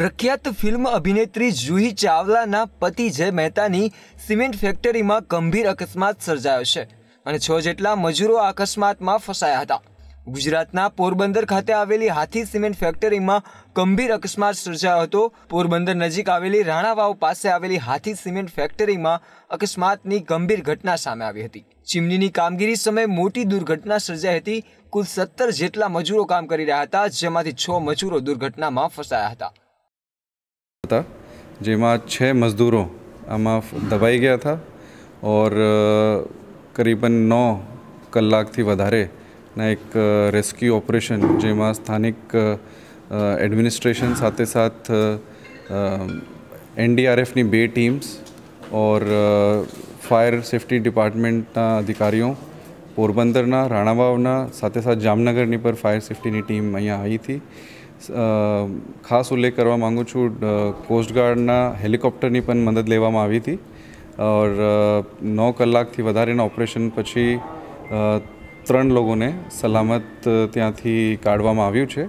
પ્રખ્યાત ફિલ્મ અભિનેત્રી જુહી ચાવલાના પતિ જય મહેતાની સિમેન્ટ ફેક્ટરીમાં ગંભીર અકસ્માત સર્જાયો છે અને છ જેટલા મજૂરો આ અકસ્માતમાં ફસાયા હતા ગુજરાતના પોરબંદર ખાતે આવેલી હાથી સિમેન્ટ ફેક્ટરીમાં ગંભીર અકસ્માત સર્જાયો હતો પોરબંદર નજીક આવેલી રાણાવાવ પાસે આવેલી હાથી સિમેન્ટ ફેક્ટરીમાં અકસ્માતની ગંભીર ઘટના સામે આવી હતી ચીમનીની કામગીરી સમયે મોટી દુર્ઘટના સર્જાઈ હતી કુલ સત્તર જેટલા મજૂરો કામ કરી રહ્યા હતા જેમાંથી છ મજૂરો દુર્ઘટનામાં ફસાયા હતા हफ्ता जेमा छः मजदूरों आम दबाई गया था और करीबन नौ कलाक थी वधारे ना एक रेस्क्यू ऑपरेशन जेमा स्थानिक एडमिनिस्ट्रेशन साथ साथ एनडीआरएफ ने बे टीम्स और फायर सेफ्टी डिपार्टमेंट ना अधिकारियों पोरबंदर ना राणावावना साथ साथ जामनगर पर फायर सेफ्टी ने टीम अँ आई थी ખાસ ઉલ્લેખ કરવા માગું છું કોસ્ટગાર્ડના હેલિકોપ્ટરની પણ મદદ લેવામાં આવી હતી ઓર નવ કલાકથી વધારેના ઓપરેશન પછી ત્રણ લોકોને સલામત ત્યાંથી કાઢવામાં આવ્યું છે